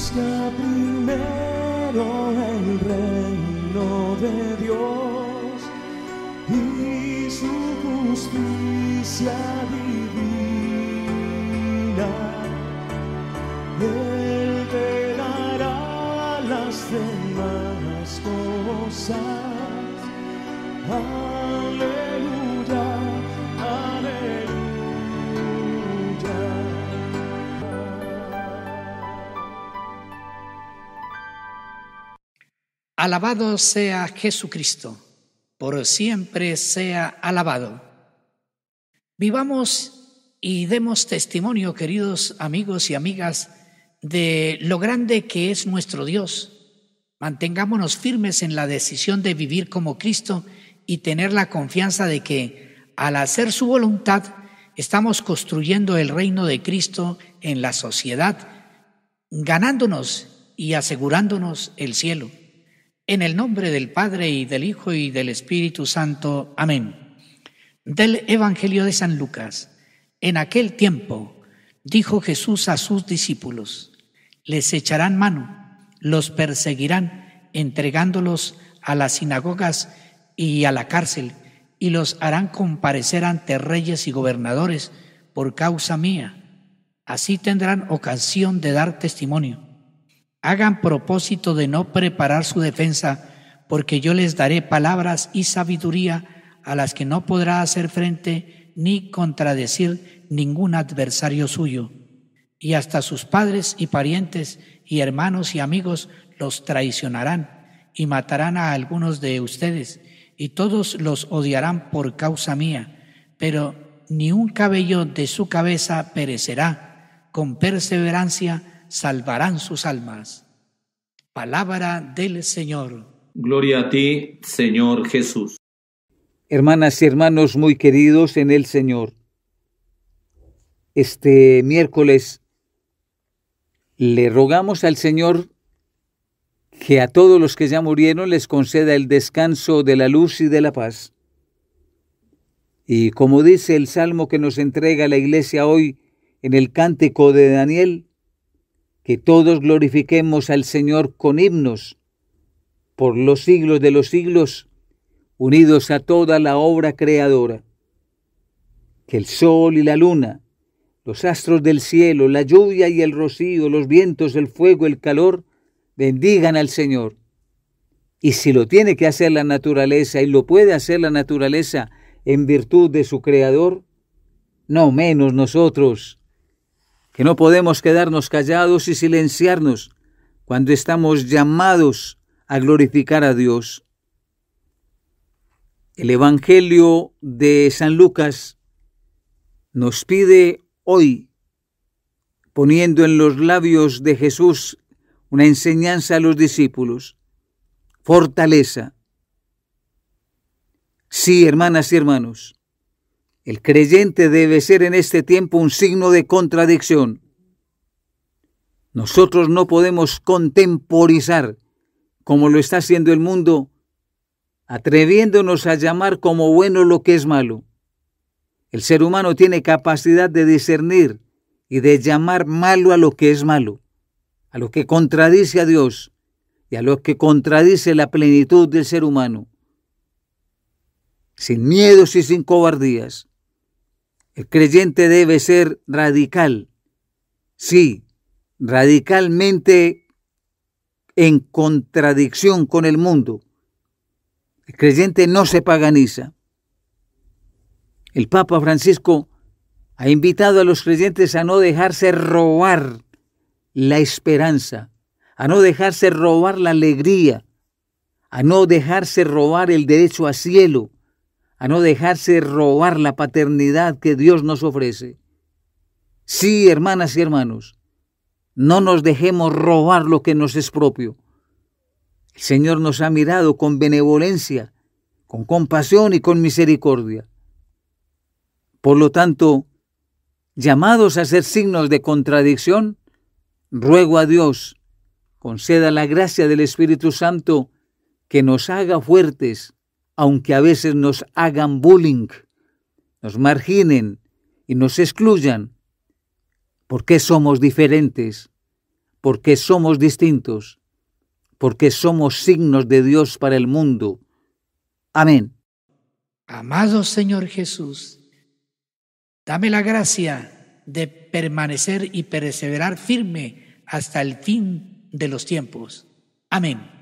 Busca primero el reino de Dios y su justicia divina. Él te las demás cosas. Alabado sea Jesucristo, por siempre sea alabado. Vivamos y demos testimonio, queridos amigos y amigas, de lo grande que es nuestro Dios. Mantengámonos firmes en la decisión de vivir como Cristo y tener la confianza de que al hacer su voluntad estamos construyendo el reino de Cristo en la sociedad, ganándonos y asegurándonos el cielo. En el nombre del Padre y del Hijo y del Espíritu Santo. Amén. Del Evangelio de San Lucas. En aquel tiempo dijo Jesús a sus discípulos, les echarán mano, los perseguirán, entregándolos a las sinagogas y a la cárcel, y los harán comparecer ante reyes y gobernadores por causa mía. Así tendrán ocasión de dar testimonio Hagan propósito de no preparar su defensa, porque yo les daré palabras y sabiduría a las que no podrá hacer frente ni contradecir ningún adversario suyo. Y hasta sus padres y parientes y hermanos y amigos los traicionarán y matarán a algunos de ustedes, y todos los odiarán por causa mía, pero ni un cabello de su cabeza perecerá. Con perseverancia, salvarán sus almas. Palabra del Señor. Gloria a ti, Señor Jesús. Hermanas y hermanos muy queridos en el Señor, este miércoles le rogamos al Señor que a todos los que ya murieron les conceda el descanso de la luz y de la paz. Y como dice el salmo que nos entrega la iglesia hoy en el cántico de Daniel, que todos glorifiquemos al Señor con himnos por los siglos de los siglos, unidos a toda la obra creadora. Que el sol y la luna, los astros del cielo, la lluvia y el rocío, los vientos, el fuego, el calor, bendigan al Señor. Y si lo tiene que hacer la naturaleza y lo puede hacer la naturaleza en virtud de su Creador, no menos nosotros que no podemos quedarnos callados y silenciarnos cuando estamos llamados a glorificar a Dios. El Evangelio de San Lucas nos pide hoy, poniendo en los labios de Jesús una enseñanza a los discípulos, fortaleza. Sí, hermanas y hermanos, el creyente debe ser en este tiempo un signo de contradicción. Nosotros no podemos contemporizar como lo está haciendo el mundo, atreviéndonos a llamar como bueno lo que es malo. El ser humano tiene capacidad de discernir y de llamar malo a lo que es malo, a lo que contradice a Dios y a lo que contradice la plenitud del ser humano, sin miedos y sin cobardías. El creyente debe ser radical, sí, radicalmente en contradicción con el mundo. El creyente no se paganiza. El Papa Francisco ha invitado a los creyentes a no dejarse robar la esperanza, a no dejarse robar la alegría, a no dejarse robar el derecho a cielo, a no dejarse robar la paternidad que Dios nos ofrece. Sí, hermanas y hermanos, no nos dejemos robar lo que nos es propio. El Señor nos ha mirado con benevolencia, con compasión y con misericordia. Por lo tanto, llamados a ser signos de contradicción, ruego a Dios, conceda la gracia del Espíritu Santo que nos haga fuertes aunque a veces nos hagan bullying, nos marginen y nos excluyan. porque somos diferentes? porque somos distintos? porque somos signos de Dios para el mundo? Amén. Amado Señor Jesús, dame la gracia de permanecer y perseverar firme hasta el fin de los tiempos. Amén.